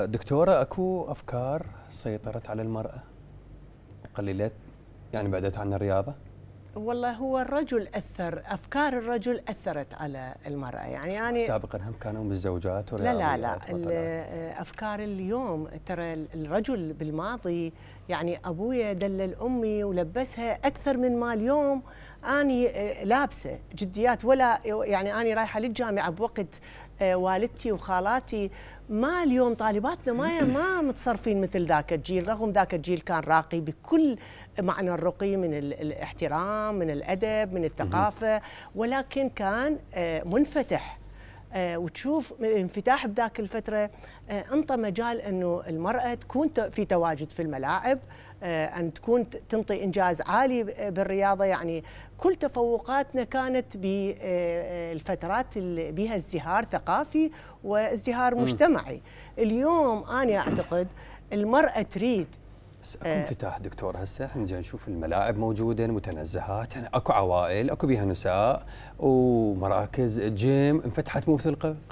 دكتورة اكو افكار سيطرت على المرأة قليلت يعني بعدت عن الرياضة؟ والله هو الرجل اثر افكار الرجل اثرت على المرأة يعني يعني سابقا هم كانوا متزوجات ولا لا لا لا افكار اليوم ترى الرجل بالماضي يعني ابويا دلل امي ولبسها اكثر من ما اليوم اني آه، لابسه جديات ولا يعني اني رايحه للجامعه بوقت آه، والدتي وخالاتي ما اليوم طالباتنا ما ما متصرفين مثل ذاك الجيل رغم ذاك الجيل كان راقي بكل معنى الرقي من الاحترام من الادب من الثقافه ولكن كان آه، منفتح آه، وتشوف الانفتاح بذاك الفتره آه، انطى مجال انه المراه تكون في تواجد في الملاعب آه، ان تكون تنطي انجاز عالي بالرياضه يعني كل تفوقاتنا كانت بالفترات اللي بها ازدهار ثقافي وازدهار مجتمعي اليوم انا اعتقد المراه تريد بس اكو آه. انفتاح دكتور هسه احنا نشوف الملاعب موجوده متنزهات يعني اكو عوائل اكو بيها نساء ومراكز جيم انفتحت مو مثل